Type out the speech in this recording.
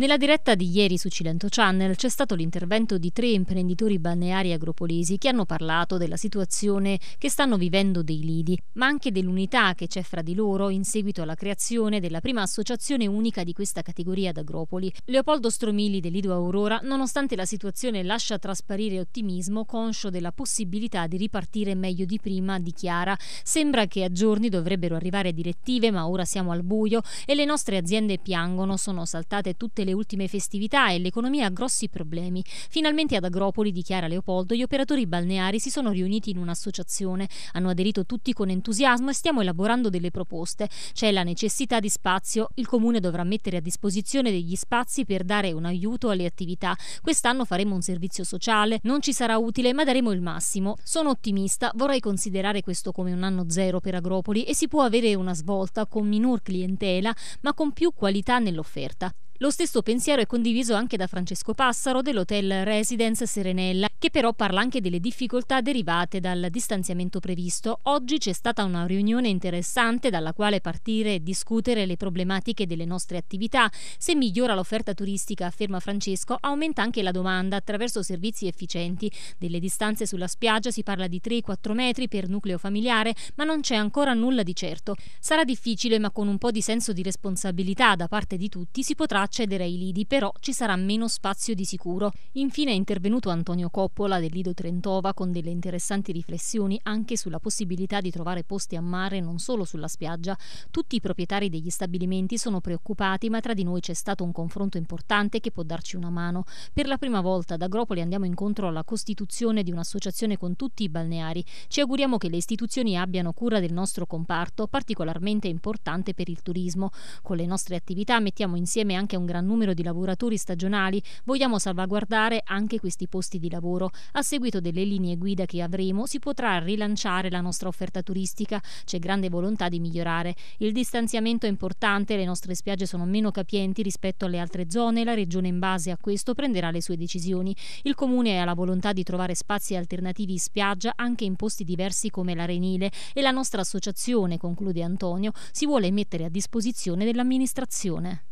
Nella diretta di ieri su Cilento Channel c'è stato l'intervento di tre imprenditori balneari agropolesi che hanno parlato della situazione che stanno vivendo dei lidi, ma anche dell'unità che c'è fra di loro in seguito alla creazione della prima associazione unica di questa categoria d'agropoli. Leopoldo Stromili dell'Ido Aurora, nonostante la situazione lascia trasparire ottimismo, conscio della possibilità di ripartire meglio di prima, dichiara: "Sembra che a giorni dovrebbero arrivare direttive, ma ora siamo al buio e le nostre aziende piangono, sono saltate tutte le le ultime festività e l'economia ha grossi problemi. Finalmente ad Agropoli, dichiara Leopoldo, gli operatori balneari si sono riuniti in un'associazione, hanno aderito tutti con entusiasmo e stiamo elaborando delle proposte. C'è la necessità di spazio, il comune dovrà mettere a disposizione degli spazi per dare un aiuto alle attività. Quest'anno faremo un servizio sociale, non ci sarà utile ma daremo il massimo. Sono ottimista, vorrei considerare questo come un anno zero per Agropoli e si può avere una svolta con minor clientela ma con più qualità nell'offerta. Lo stesso pensiero è condiviso anche da Francesco Passaro dell'hotel Residence Serenella, che però parla anche delle difficoltà derivate dal distanziamento previsto. Oggi c'è stata una riunione interessante dalla quale partire e discutere le problematiche delle nostre attività. Se migliora l'offerta turistica, afferma Francesco, aumenta anche la domanda attraverso servizi efficienti. Delle distanze sulla spiaggia si parla di 3-4 metri per nucleo familiare, ma non c'è ancora nulla di certo. Sarà difficile, ma con un po' di senso di responsabilità da parte di tutti si potrà accedere ai lidi, però ci sarà meno spazio di sicuro. Infine è intervenuto Antonio Coppola del Lido Trentova con delle interessanti riflessioni anche sulla possibilità di trovare posti a mare non solo sulla spiaggia. Tutti i proprietari degli stabilimenti sono preoccupati, ma tra di noi c'è stato un confronto importante che può darci una mano. Per la prima volta ad Agropoli andiamo incontro alla costituzione di un'associazione con tutti i balneari. Ci auguriamo che le istituzioni abbiano cura del nostro comparto, particolarmente importante per il turismo. Con le nostre attività mettiamo insieme anche un un gran numero di lavoratori stagionali, vogliamo salvaguardare anche questi posti di lavoro. A seguito delle linee guida che avremo si potrà rilanciare la nostra offerta turistica, c'è grande volontà di migliorare. Il distanziamento è importante, le nostre spiagge sono meno capienti rispetto alle altre zone, la regione in base a questo prenderà le sue decisioni. Il comune ha la volontà di trovare spazi alternativi in spiaggia anche in posti diversi come l'Arenile e la nostra associazione, conclude Antonio, si vuole mettere a disposizione dell'amministrazione.